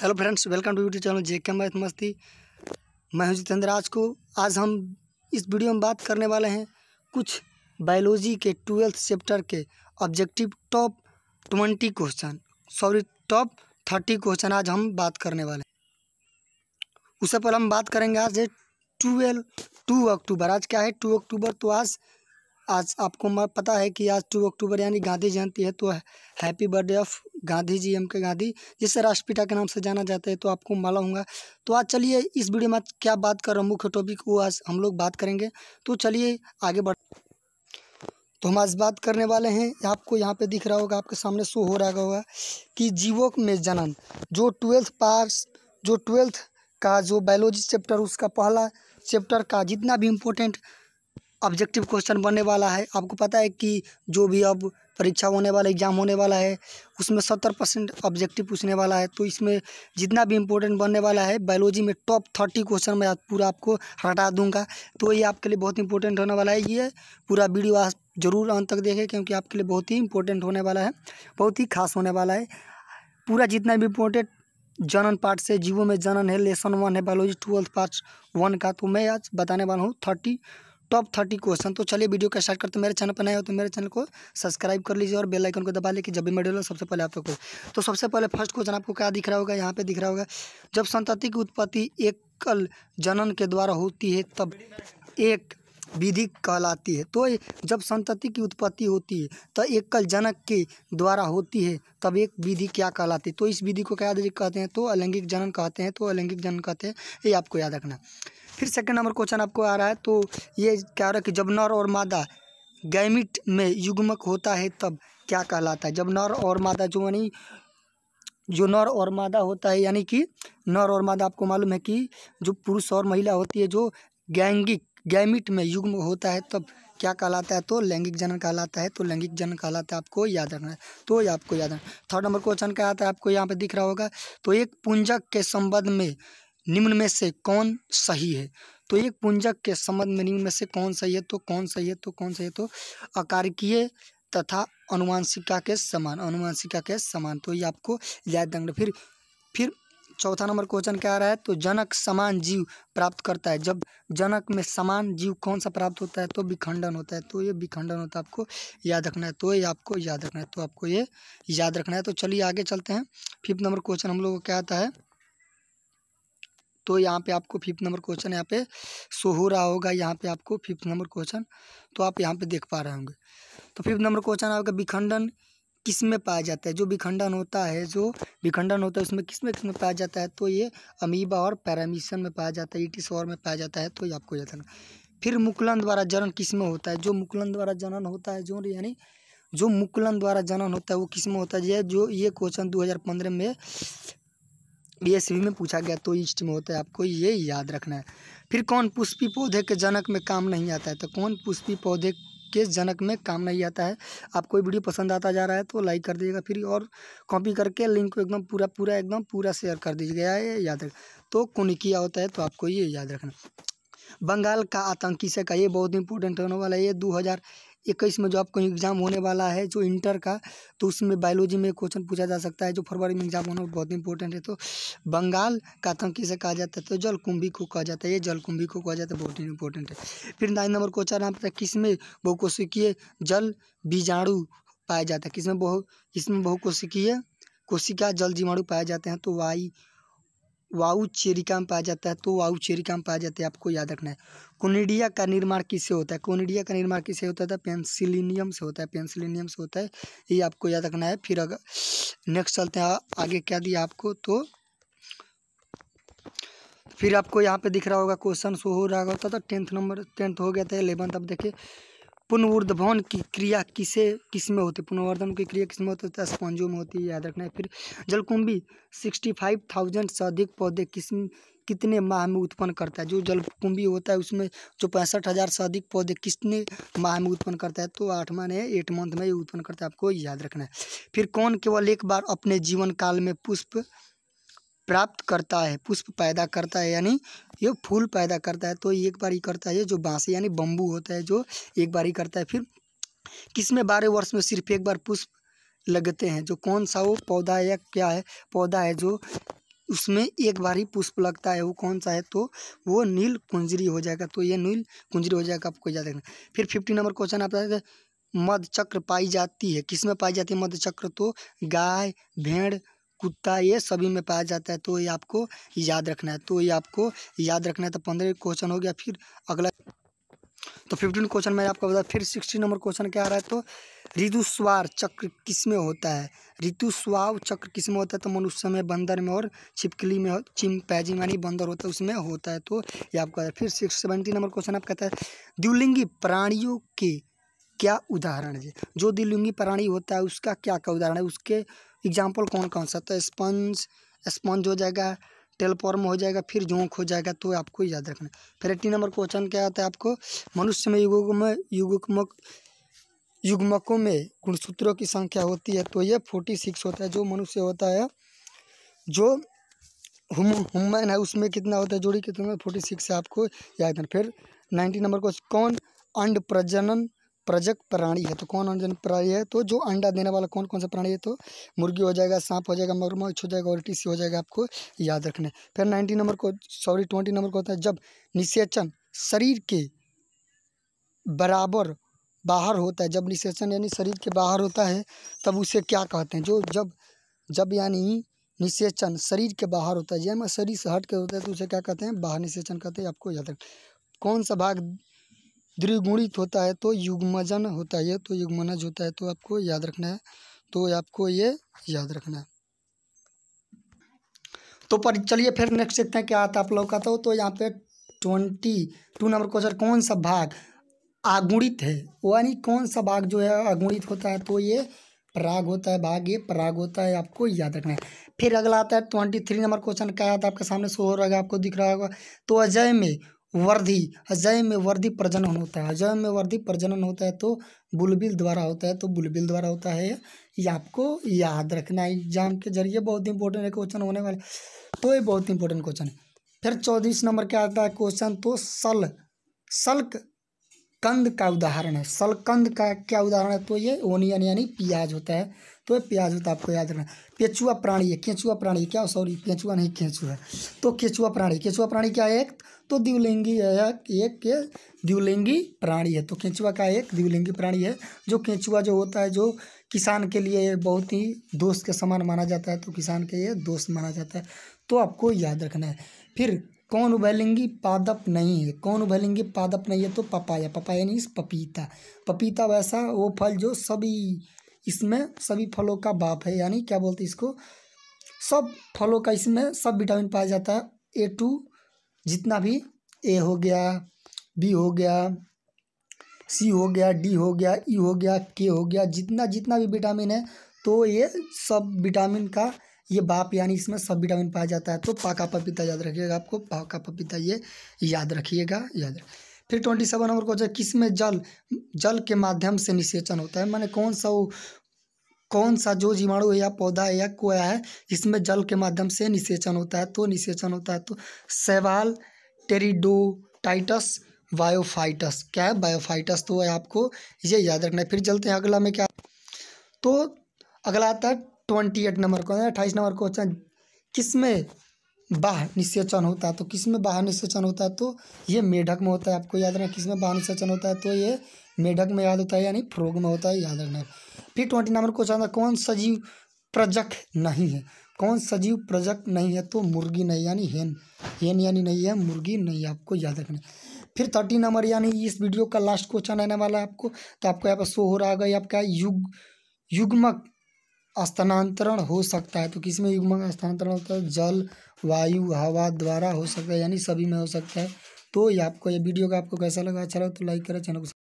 hello friends welcome to YouTube channel J K math मस्ती मैं हूं जितेंद्र आज को आज हम इस वीडियो में बात करने वाले हैं कुछ बायोलॉजी के ट्वेल्थ चैप्टर के objective top twenty question sorry top thirty question आज हम बात करने वाले हैं उससे पहले हम बात करेंगे आज टूवेल्व टू अक्टूबर आज क्या है टू अक्टूबर तो आज आज आपको पता है कि आज टू अक्टूबर यानी गांधी जयंती है तो happy birthday of Gandhi ji M K Gandhi जिसे राष्ट्रपिता के नाम से जाना जाता है तो आपको माला होगा तो आज चलिए इस वीडियो में आज क्या बात कर रहा हूँ मुख्य टॉपिक वो आज हम लोग बात करेंगे तो चलिए आगे बढ़ तो हम आज बात करने वाले हैं आपको यहाँ पे दिख रहा होगा आपके सामने शो हो रहा होगा कि जीवो में जनन जो ट्वेल्थ पास जो ट्वेल्थ का जो बायोलॉजी चैप्टर उसका पहला चैप्टर का जितना भी इम्पोर्टेंट ऑब्जेक्टिव क्वेश्चन बनने वाला है आपको पता है कि जो भी अब परीक्षा होने वाला एग्जाम होने वाला है उसमें सत्तर परसेंट ऑब्जेक्टिव पूछने वाला है तो इसमें जितना भी इम्पोर्टेंट बनने वाला है बायोलॉजी में टॉप थर्टी क्वेश्चन मैं पूरा आपको हटा दूंगा तो ये आपके लिए बहुत इंपॉर्टेंट होने वाला है ये पूरा वीडियो आप जरूर अंत तक देखें क्योंकि आपके लिए बहुत ही इंपॉर्टेंट होने वाला है बहुत ही खास होने वाला है पूरा जितना भी इम्पोर्टेंट जनन पार्ट से जीवो में जनन है लेसन वन है बायोलॉजी ट्वेल्थ पार्ट वन का तो मैं आज बताने वाला हूँ थर्टी टॉप थर्टी क्वेश्चन तो चलिए वीडियो का स्टार्ट करते हैं मेरे चैनल पर नए हो तो मेरे चैनल को सब्सक्राइब कर लीजिए और बेल आइकन को दबा लें कि जब भी मैं डालो सबसे पहले आप को तो सबसे पहले फर्स्ट क्वेश्चन आपको क्या दिख रहा होगा यहाँ पे दिख रहा होगा जब संतति की उत्पत्ति एकल जनन के द्वारा होती है तब एक विधि कहलाती है तो जब संतति की उत्पत्ति होती है तो एकल जनक के द्वारा होती है तब एक विधि क्या कहलाती है तो इस विधि को क्या कहते हैं तो अलैंगिक जनन कहते हैं तो अलैंगिक जनन कहते हैं ये आपको याद रखना फिर सेकंड नंबर क्वेश्चन आपको आ रहा है तो ये क्या रहा कि जब नर और मादा गैमिट में युग्मक होता है तब क्या कहलाता है जब नर और मादा जो यानी जो नर और मादा होता है यानी कि नर और मादा आपको मालूम है कि जो पुरुष और महिला होती है जो गैंगिक गैमिट में युग्म होता है तब क्या कहलाता है तो लैंगिक जनन कहलाता है तो लैंगिक जनन कहलाता है आपको याद रखना है तो ये आपको याद रखना थर्ड नंबर क्वेश्चन क्या आता है आपको यहाँ पे दिख रहा होगा तो एक पुंजक के संबंध में निम्न में से कौन सही है तो एक पुंजक के संबंध में निम्न में से कौन सही है तो कौन सही है तो कौन सही है तो अकारिकीय तथा अनुवांशिका के समान अनुवांशिका के समान तो ये आपको याद रखना फिर फिर चौथा नंबर क्वेश्चन क्या आ रहा है तो जनक समान जीव प्राप्त करता है जब जनक में समान जीव कौन सा प्राप्त होता है तो विखंडन होता है तो ये विखंडन होता है आपको याद रखना है तो ये आपको याद रखना है तो आपको ये याद रखना है तो चलिए आगे चलते हैं फिफ्थ नंबर क्वेश्चन हम लोग को क्या आता है तो यहाँ पे आपको फिफ्थ नंबर क्वेश्चन यहाँ पे शो हो रहा होगा यहाँ पे आपको फिफ्थ नंबर क्वेश्चन तो आप यहाँ पे देख पा रहे होंगे तो फिफ्थ नंबर क्वेश्चन आपका विखंडन किस में पाया जाता है जो विखंडन होता है जो विखंडन होता है उसमें किस में किस में पाया जाता है तो ये अमीबा और पैरामीशन में पाया जाता है ईटिशोर में पाया जाता है तो ये आपको जाता है फिर मुकुलन द्वारा जनन किस में होता है जो मुकुलन द्वारा जनन होता है जो यानी जो मुकुलन द्वारा जनन होता है वो किस में होता है ये जो ये क्वेश्चन 2015 में बीएसवी में पूछा गया तो ईस्ट में होता है आपको ये याद रखना है फिर कौन पुष्पी पौधे के जनक में काम नहीं आता है तो कौन पुष्पी पौधे केस जनक में काम नहीं आता है आपको वीडियो पसंद आता जा रहा है तो लाइक कर दीजिएगा फिर और कॉपी करके लिंक को एकदम पूरा पूरा एकदम पूरा शेयर कर दीजिएगा ये याद रख तो कुनिकिया होता है तो आपको ये याद रखना बंगाल का आतंकी से का ये बहुत इंपॉर्टेंट होने वाला है ये दो हज़ार इक्कीस में जो आपको एग्ज़ाम होने वाला है जो इंटर का तो उसमें बायोलॉजी में क्वेश्चन पूछा जा सकता है जो फरवरी में एग्ज़ाम होना बहुत इंपॉर्टेंट है तो बंगाल का था किसे कहा जाता है तो जलकुंभी को कहा जाता है ये जलकुंभी को कहा जाता है बहुत ही इंपॉर्टेंट है फिर नाइन नंबर क्वेश्चन आप किसमें बहुकोशिकीय जल बीजाणु पाया जाता है किसमें बहु इसमें बहुकोशिकीय कोशिका जल जीवाणु पाए जाते हैं तो वाई वाऊ चेरी में पाया जाता है तो वाऊ चेरिका में पाया जाता है आपको याद रखना है कोनिडिया का निर्माण किससे होता है कोनिडिया का निर्माण किससे होता था पेंसिलिनियम से होता है पेंसिलिनियम से होता है ये आपको याद रखना है फिर अगर नेक्स्ट चलते हैं आगे क्या दिया आपको तो फिर आपको यहाँ पे दिख रहा होगा क्वेश्चन शो हो रहा होता था तो टेंथ नंबर टेंथ हो गया था एलेवंथ अब देखिए पुनर्वुद्धवन की क्रिया किसे किस में होती है पुनर्वर्धन की क्रिया किस में होती है तो स्पंजों में होती है याद रखना है फिर जलकुंभी सिक्सटी फाइव थाउजेंड से अधिक पौधे किस कितने माह में उत्पन्न करता है जो जलकुंभी होता है उसमें जो पैंसठ हज़ार से अधिक पौधे कितने माह में उत्पन्न करता है तो आठ माह नहीं एट मंथ में ये उत्पन्न करता है आपको याद रखना है फिर कौन केवल एक बार अपने जीवन काल में पुष्प प्राप्त करता है पुष्प पैदा करता है यानी ये फूल पैदा करता है तो एक बार ही करता है जो बाँसे यानी बम्बू होता है जो एक बार ही करता है फिर किसमें बारह वर्ष में सिर्फ एक बार पुष्प लगते हैं जो कौन सा वो पौधा है या क्या है पौधा है जो उसमें एक बार ही पुष्प लगता है वो कौन सा है तो वो नील कुंजरी हो जाएगा तो ये नील कुंजरी हो जाएगा आपको याद रखना फिर फिफ्टी नंबर क्वेश्चन आप मध चक्र पाई जाती है किसमें पाई जाती है मध चक्र तो गाय भेड़ कुत्ता ये सभी में पाया जाता है तो ये आपको याद रखना है तो ये आपको याद रखना है तो पंद्रह क्वेश्चन हो गया फिर अगला तो फिफ्टीन क्वेश्चन मैंने आपको बताया फिर सिक्सटी नंबर क्वेश्चन क्या आ रहा है तो ऋतुस्वार चक्र किस में होता है ऋतुस्वाव चक्र किस में होता है तो मनुष्य में बंदर में और छिपकली में चिमपैजी यानी बंदर होता है उसमें होता है तो ये बताया फिर सिक्स सेवेंटी नंबर क्वेश्चन आप कहता है द्विलिंगी प्राणियों के क्या उदाहरण है जो द्विलिंगी प्राणी होता है उसका क्या क्या उदाहरण है उसके एग्जाम्पल कौन कौन सा तो स्पंज स्पंज हो जाएगा टेलफॉर्म हो जाएगा फिर जोंक हो जाएगा तो आपको याद रखना फिर एट्टीन नंबर क्वेश्चन क्या आता है आपको में युगों में युगमक युग्मकों में गुणसूत्रों की संख्या होती है तो ये फोर्टी सिक्स होता है जो मनुष्य होता है जो हुम हुमैन है उसमें कितना होता है जोड़ी कितना फोर्टी सिक्स है आपको याद रखना फिर नाइन्टी नंबर क्वेश्चन कौन अंड प्रजनन प्रजक प्राणी है तो कौन अंडजन प्राणी है तो जो अंडा देने वाला कौन कौन सा प्राणी है तो मुर्गी हो जाएगा सांप हो जाएगा मगरमच्छ हो जाएगा और टीसी हो जाएगा आपको याद रखना है फिर नाइन्टी नंबर को सॉरी ट्वेंटी नंबर को होता है जब निषेचन शरीर के बराबर बाहर होता है जब निषेचन यानी शरीर के बाहर होता है तब उसे क्या कहते हैं जो जब जब यानी निषेचन शरीर के बाहर होता है जब शरीर से हट के होता है तो उसे क्या कहते हैं बाहर निषेचन कहते हैं आपको याद रख कौन सा भाग द्विगुणित होता है तो युग्मजन होता है तो युग्मनज होता है तो आपको याद रखना है तो आपको ये याद रखना है तो पर चलिए फिर नेक्स्ट देखते हैं क्या आता आप लोग का तो, तो यहाँ पे ट्वेंटी टू नंबर क्वेश्चन कौन सा भाग आगुणित है यानी कौन सा भाग जो है आगुणित होता है तो ये पराग होता है भाग ये पराग होता है आपको याद रखना है फिर अगला आता है ट्वेंटी थ्री नंबर क्वेश्चन क्या आता है आपके सामने शो हो रहा है आपको दिख रहा होगा तो अजय में वर्धि अजय में वर्धि प्रजनन होता है अजय में वर्धि प्रजनन होता है तो बुलबिल द्वारा होता है तो बुलबिल द्वारा होता है ये आपको याद रखना है एग्जाम के जरिए बहुत इंपॉर्टेंट है क्वेश्चन होने वाले तो ये बहुत इंपॉर्टेंट क्वेश्चन है फिर चौबीस नंबर क्या आता है क्वेश्चन तो सल सल्क कंद का उदाहरण है सलकंद का क्या उदाहरण है तो ये ओनियन यानी प्याज होता है तो प्याज होता तो है आपको याद रखना केचुआ प्राणी है केचुआ प्राणी क्या सॉरी केचुआ नहीं केचुआ है तो केचुआ प्राणी केचुआ प्राणी क्या है एक तो द्विलिंगी है एक के द्विलिंगी प्राणी है तो केचुआ का एक द्विलिंगी प्राणी है जो केचुआ जो होता है जो किसान के लिए बहुत ही दोस्त के समान माना जाता है तो किसान के लिए दोस्त माना जाता है तो आपको याद रखना है फिर कौन उभयलिंगी पादप नहीं है कौन उभयलिंगी पादप नहीं है तो पपाया पपाया नहीं पपीता पपीता वैसा वो फल जो सभी इसमें सभी फलों का बाप है यानी क्या बोलते हैं इसको सब फलों का इसमें सब विटामिन पाया जाता है ए टू जितना भी ए हो गया बी हो गया सी हो गया डी हो गया ई e हो गया के हो गया जितना जितना भी विटामिन है तो ये सब विटामिन का ये बाप यानी इसमें सब विटामिन पाया जाता है तो पाका पपीता याद रखिएगा आपको पाका पपीता ये याद रखिएगा याद रख फिर ट्वेंटी सेवन नंबर क्वेश्चन किस में जल जल के माध्यम से निषेचन होता है मैंने कौन सा कौन सा जो जीवाणु है या पौधा है या कोया है इसमें जल के माध्यम से निषेचन होता है तो निषेचन होता है तो सेवाल टेरिडोटाइटस बायोफाइटस क्या है बायोफाइटस तो है आपको ये याद रखना है फिर चलते हैं अगला में क्या तो अगला आता है ट्वेंटी एट नंबर क्वेश्चन अट्ठाईस नंबर क्वेश्चन किसमें बाह निषेचन होता है तो किसमें बाह निषेचन होता है तो ये मेढक में होता है आपको याद रखना किसमें बाह निषेचन होता है तो ये मेढक में याद होता है यानी फ्रोग में होता है याद रखना फिर ट्वेंटी नंबर क्वेश्चन था कौन सजीव प्रजक नहीं है कौन सजीव प्रजक नहीं है तो मुर्गी नहीं यानी हेन हेन यानी नहीं है मुर्गी नहीं आपको याद रखना फिर थर्टी नंबर यानी इस वीडियो का लास्ट क्वेश्चन आने वाला है आपको तो आपको यहाँ पर शो हो रहा है आपका युग युग्मक स्थानांतरण हो सकता है तो किस में युग्मक स्थानांतरण होता है जल वायु हवा द्वारा हो सकता है यानी सभी में हो सकता है तो ये आपको ये वीडियो का आपको कैसा लगा अच्छा लगा तो लाइक करें चैनल को